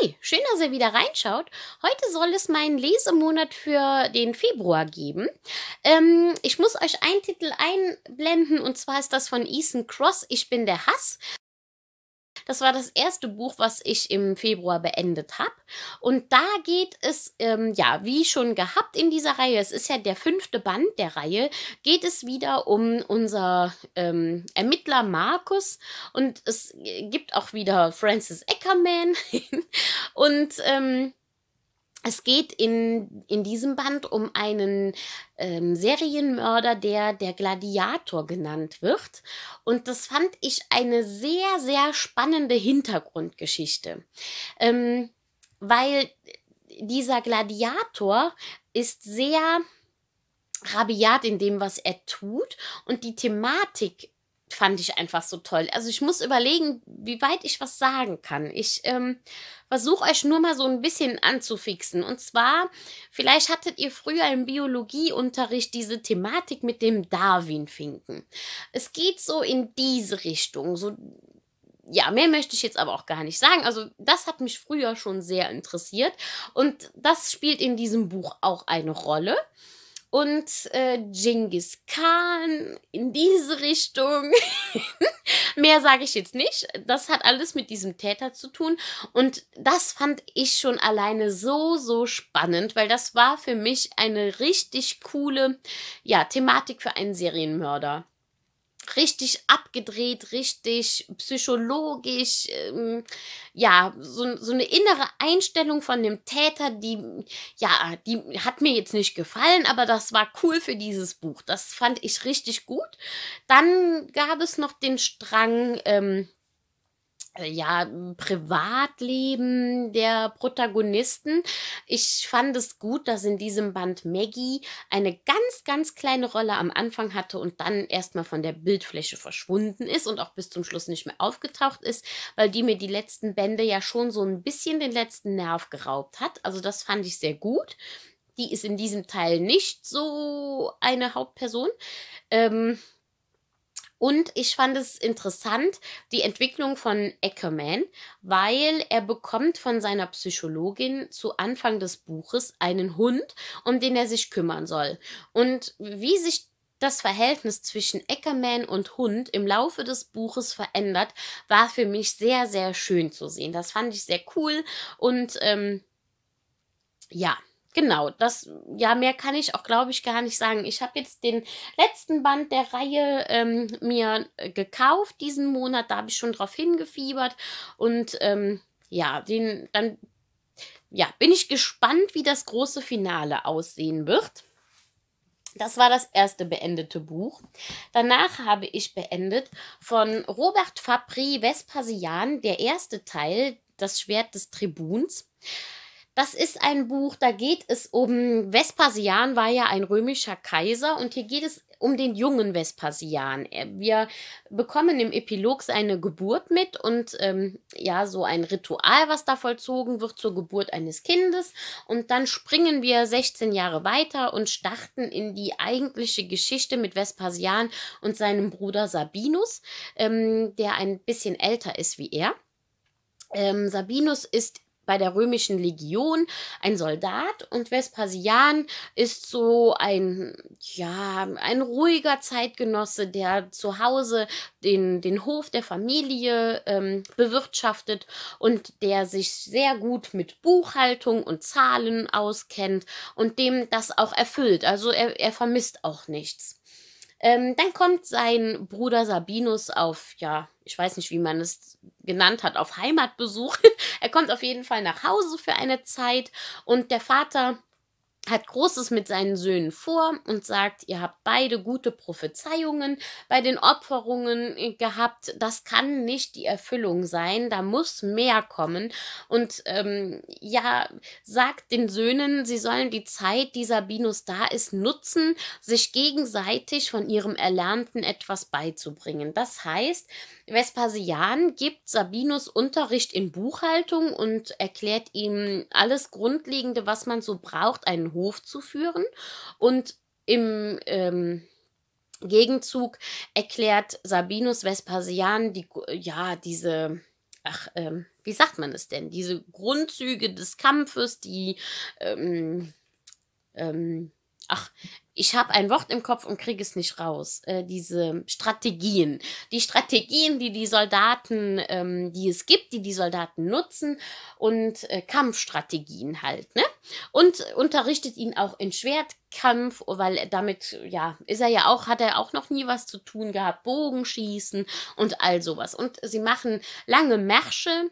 Hi, schön, dass ihr wieder reinschaut. Heute soll es meinen Lesemonat für den Februar geben. Ähm, ich muss euch einen Titel einblenden und zwar ist das von Ethan Cross, Ich bin der Hass. Das war das erste Buch, was ich im Februar beendet habe. Und da geht es, ähm, ja, wie schon gehabt in dieser Reihe, es ist ja der fünfte Band der Reihe, geht es wieder um unser ähm, Ermittler Markus. Und es äh, gibt auch wieder Francis Eckerman. und ähm, es geht in, in diesem Band um einen ähm, Serienmörder, der der Gladiator genannt wird. Und das fand ich eine sehr, sehr spannende Hintergrundgeschichte. Ähm, weil dieser Gladiator ist sehr rabiat in dem, was er tut. Und die Thematik fand ich einfach so toll. Also ich muss überlegen, wie weit ich was sagen kann. Ich ähm, versuche euch nur mal so ein bisschen anzufixen. Und zwar, vielleicht hattet ihr früher im Biologieunterricht diese Thematik mit dem Darwin-Finken. Es geht so in diese Richtung, so ja, mehr möchte ich jetzt aber auch gar nicht sagen. Also, das hat mich früher schon sehr interessiert und das spielt in diesem Buch auch eine Rolle und äh, Genghis Khan in diese Richtung. Mehr sage ich jetzt nicht. Das hat alles mit diesem Täter zu tun. Und das fand ich schon alleine so, so spannend, weil das war für mich eine richtig coole ja, Thematik für einen Serienmörder richtig abgedreht, richtig psychologisch, ähm, ja, so, so eine innere Einstellung von dem Täter, die, ja, die hat mir jetzt nicht gefallen, aber das war cool für dieses Buch. Das fand ich richtig gut. Dann gab es noch den Strang, ähm, äh, ja, hm, Privatleben der Protagonisten. Ich fand es gut, dass in diesem Band Maggie eine ganz, ganz kleine Rolle am Anfang hatte und dann erstmal von der Bildfläche verschwunden ist und auch bis zum Schluss nicht mehr aufgetaucht ist, weil die mir die letzten Bände ja schon so ein bisschen den letzten Nerv geraubt hat. Also das fand ich sehr gut. Die ist in diesem Teil nicht so eine Hauptperson. Ähm, und ich fand es interessant, die Entwicklung von Eckerman, weil er bekommt von seiner Psychologin zu Anfang des Buches einen Hund, um den er sich kümmern soll. Und wie sich das Verhältnis zwischen Eckerman und Hund im Laufe des Buches verändert, war für mich sehr, sehr schön zu sehen. Das fand ich sehr cool und ähm, ja, genau, das, ja, mehr kann ich auch, glaube ich, gar nicht sagen. Ich habe jetzt den letzten Band der Reihe ähm, mir äh, gekauft diesen Monat. Da habe ich schon drauf hingefiebert. Und ähm, ja, den, dann ja, bin ich gespannt, wie das große Finale aussehen wird. Das war das erste beendete Buch. Danach habe ich beendet von Robert Fabry Vespasian, der erste Teil, das Schwert des Tribuns. Das ist ein Buch, da geht es um Vespasian war ja ein römischer Kaiser und hier geht es um den jungen Vespasian. Wir bekommen im Epilog seine Geburt mit und ähm, ja, so ein Ritual, was da vollzogen wird zur Geburt eines Kindes. Und dann springen wir 16 Jahre weiter und starten in die eigentliche Geschichte mit Vespasian und seinem Bruder Sabinus, ähm, der ein bisschen älter ist wie er. Ähm, Sabinus ist bei der römischen Legion ein Soldat und Vespasian ist so ein ja ein ruhiger Zeitgenosse, der zu Hause den den Hof der Familie ähm, bewirtschaftet und der sich sehr gut mit Buchhaltung und Zahlen auskennt und dem das auch erfüllt. Also er, er vermisst auch nichts. Ähm, dann kommt sein Bruder Sabinus auf, ja, ich weiß nicht, wie man es genannt hat, auf Heimatbesuch. er kommt auf jeden Fall nach Hause für eine Zeit und der Vater hat Großes mit seinen Söhnen vor und sagt, ihr habt beide gute Prophezeiungen bei den Opferungen äh, gehabt. Das kann nicht die Erfüllung sein, da muss mehr kommen. Und ähm, ja, sagt den Söhnen, sie sollen die Zeit, die Sabinus da ist, nutzen, sich gegenseitig von ihrem Erlernten etwas beizubringen. Das heißt, Vespasian gibt Sabinus Unterricht in Buchhaltung und erklärt ihm alles Grundlegende, was man so braucht, einen Hof zu führen. Und im ähm, Gegenzug erklärt Sabinus Vespasian die, ja, diese, ach, ähm, wie sagt man es denn? Diese Grundzüge des Kampfes, die, ähm, ähm, ach, ich habe ein Wort im Kopf und kriege es nicht raus. Äh, diese Strategien. Die Strategien, die die Soldaten, ähm, die es gibt, die die Soldaten nutzen und äh, Kampfstrategien halt. Ne? Und unterrichtet ihn auch in Schwertkampf, oh, weil damit, ja, ist er ja auch, hat er auch noch nie was zu tun gehabt. Bogenschießen und all sowas. Und sie machen lange Märsche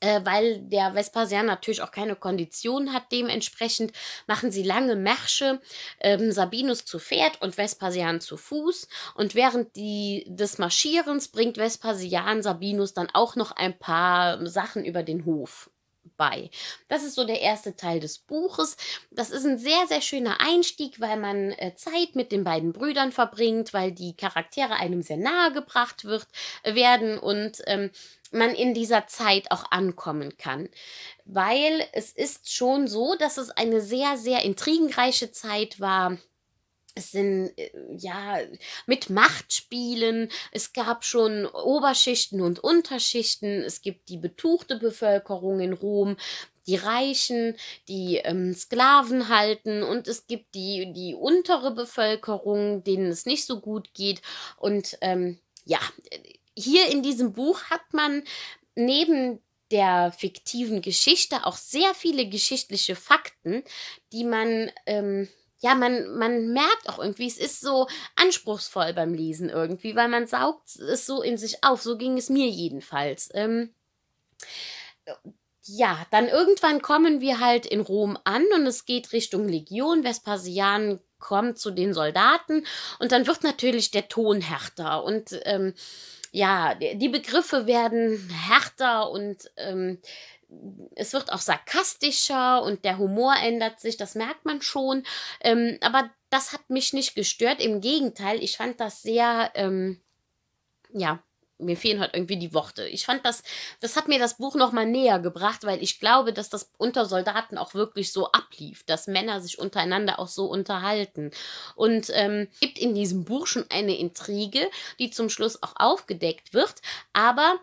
äh, weil der Vespasian natürlich auch keine Kondition hat. Dementsprechend machen sie lange Märsche, ähm, Sabinus zu Pferd und Vespasian zu Fuß. Und während die, des Marschierens bringt Vespasian Sabinus dann auch noch ein paar Sachen über den Hof bei. Das ist so der erste Teil des Buches. Das ist ein sehr, sehr schöner Einstieg, weil man äh, Zeit mit den beiden Brüdern verbringt, weil die Charaktere einem sehr nahe gebracht wird, äh, werden und ähm, man in dieser Zeit auch ankommen kann. Weil es ist schon so, dass es eine sehr, sehr intrigenreiche Zeit war es sind äh, ja mit Machtspielen, es gab schon Oberschichten und Unterschichten, es gibt die betuchte Bevölkerung in Rom, die Reichen, die ähm, Sklaven halten und es gibt die, die untere Bevölkerung, denen es nicht so gut geht. Und ähm, ja, hier in diesem Buch hat man neben der fiktiven Geschichte auch sehr viele geschichtliche Fakten, die man ähm, ja, man, man merkt auch irgendwie, es ist so anspruchsvoll beim Lesen irgendwie, weil man saugt es so in sich auf. So ging es mir jedenfalls. Ähm, ja, dann irgendwann kommen wir halt in Rom an und es geht Richtung Legion. Vespasian kommt zu den Soldaten und dann wird natürlich der Ton härter und ähm, ja, die Begriffe werden härter und ähm, es wird auch sarkastischer und der Humor ändert sich, das merkt man schon. Ähm, aber das hat mich nicht gestört. Im Gegenteil, ich fand das sehr, ähm, ja, mir fehlen halt irgendwie die Worte. Ich fand das, das hat mir das Buch nochmal näher gebracht, weil ich glaube, dass das unter Soldaten auch wirklich so ablief, dass Männer sich untereinander auch so unterhalten. Und ähm, gibt in diesem Buch schon eine Intrige, die zum Schluss auch aufgedeckt wird, aber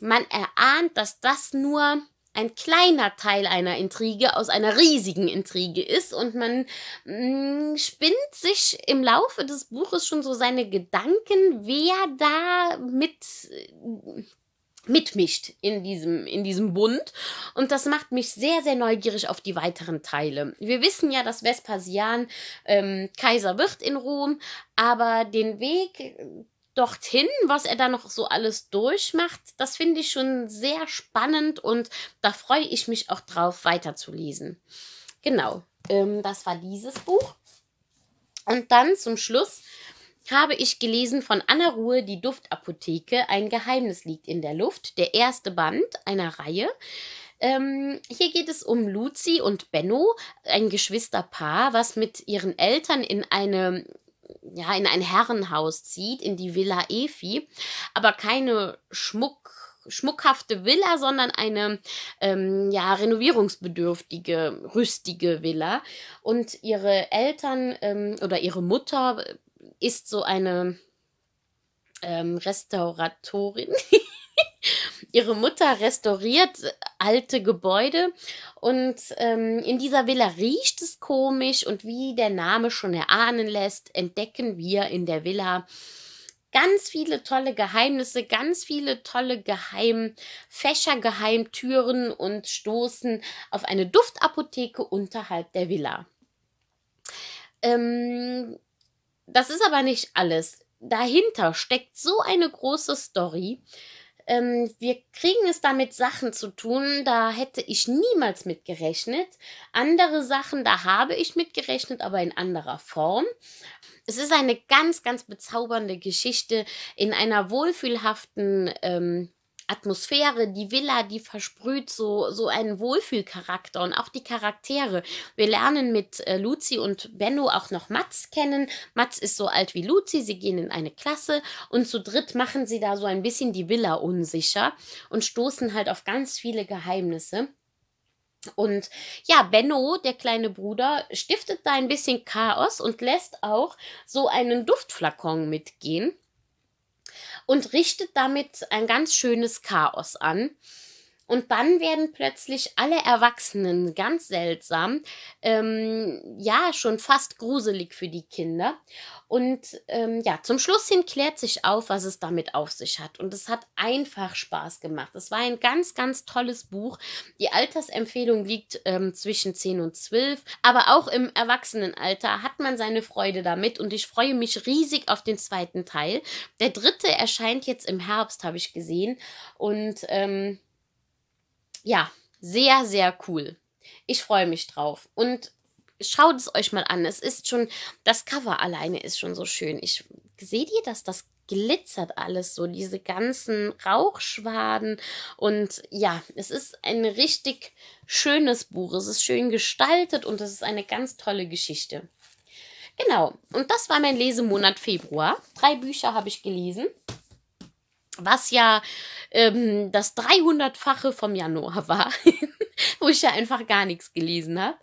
man erahnt, dass das nur ein kleiner Teil einer Intrige aus einer riesigen Intrige ist und man mh, mm, spinnt sich im Laufe des Buches schon so seine Gedanken, wer da mit äh, mitmischt in diesem, in diesem Bund. Und das macht mich sehr, sehr neugierig auf die weiteren Teile. Wir wissen ja, dass Vespasian ähm, Kaiser wird in Rom, aber den Weg dorthin, was er da noch so alles durchmacht, das finde ich schon sehr spannend und da freue ich mich auch drauf, weiterzulesen. Genau, ähm, das war dieses Buch. Und dann zum Schluss habe ich gelesen von Anna Ruhe die Duftapotheke, ein Geheimnis liegt in der Luft, der erste Band einer Reihe. Ähm, hier geht es um Luzi und Benno, ein Geschwisterpaar, was mit ihren Eltern in eine ja, in ein Herrenhaus zieht, in die Villa Efi, aber keine Schmuck schmuckhafte Villa, sondern eine ähm, ja, renovierungsbedürftige, rüstige Villa. Und ihre Eltern ähm, oder ihre Mutter äh, ist so eine ähm, Restauratorin. ihre Mutter restauriert alte Gebäude und ähm, in dieser Villa riecht es komisch und wie der Name schon erahnen lässt, entdecken wir in der Villa ganz viele tolle Geheimnisse, ganz viele tolle Geheimfächer, Geheimtüren und stoßen auf eine Duftapotheke unterhalb der Villa. Ähm, das ist aber nicht alles. Dahinter steckt so eine große Story, ähm, wir kriegen es damit Sachen zu tun, da hätte ich niemals mit gerechnet. Andere Sachen, da habe ich mit gerechnet, aber in anderer Form. Es ist eine ganz, ganz bezaubernde Geschichte in einer wohlfühlhaften ähm, Atmosphäre, die Villa, die versprüht so, so einen Wohlfühlcharakter und auch die Charaktere. Wir lernen mit äh, Luzi und Benno auch noch Mats kennen. Mats ist so alt wie Luzi, sie gehen in eine Klasse und zu dritt machen sie da so ein bisschen die Villa unsicher und stoßen halt auf ganz viele Geheimnisse. Und ja, Benno, der kleine Bruder, stiftet da ein bisschen Chaos und lässt auch so einen Duftflakon mitgehen und richtet damit ein ganz schönes Chaos an. Und dann werden plötzlich alle Erwachsenen ganz seltsam, ähm, ja, schon fast gruselig für die Kinder. Und ähm, ja, zum Schluss hin klärt sich auf, was es damit auf sich hat. Und es hat einfach Spaß gemacht. Es war ein ganz, ganz tolles Buch. Die Altersempfehlung liegt ähm, zwischen 10 und 12. Aber auch im Erwachsenenalter hat man seine Freude damit. Und ich freue mich riesig auf den zweiten Teil. Der dritte erscheint jetzt im Herbst, habe ich gesehen. Und ähm, ja, sehr, sehr cool. Ich freue mich drauf. Und schaut es euch mal an. Es ist schon, das Cover alleine ist schon so schön. Ich seht ihr dass Das glitzert alles so, diese ganzen Rauchschwaden. Und ja, es ist ein richtig schönes Buch. Es ist schön gestaltet und es ist eine ganz tolle Geschichte. Genau, und das war mein Lesemonat Februar. Drei Bücher habe ich gelesen was ja ähm, das 300-fache vom Januar war, wo ich ja einfach gar nichts gelesen habe.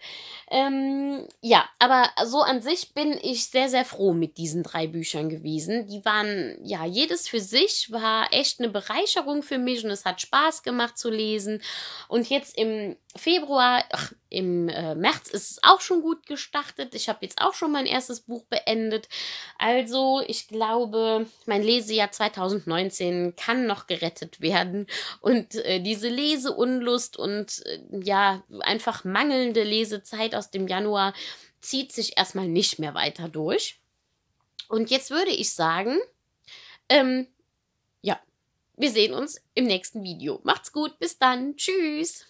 Ähm, ja, aber so an sich bin ich sehr, sehr froh mit diesen drei Büchern gewesen. Die waren, ja, jedes für sich war echt eine Bereicherung für mich und es hat Spaß gemacht zu lesen. Und jetzt im Februar, ach, im äh, März ist es auch schon gut gestartet. Ich habe jetzt auch schon mein erstes Buch beendet. Also, ich glaube, mein Lesejahr 2019 kann noch gerettet werden. Und äh, diese Leseunlust und äh, ja, einfach mangelnde Lesezeit aus dem Januar zieht sich erstmal nicht mehr weiter durch. Und jetzt würde ich sagen, ähm, ja, wir sehen uns im nächsten Video. Macht's gut, bis dann, tschüss.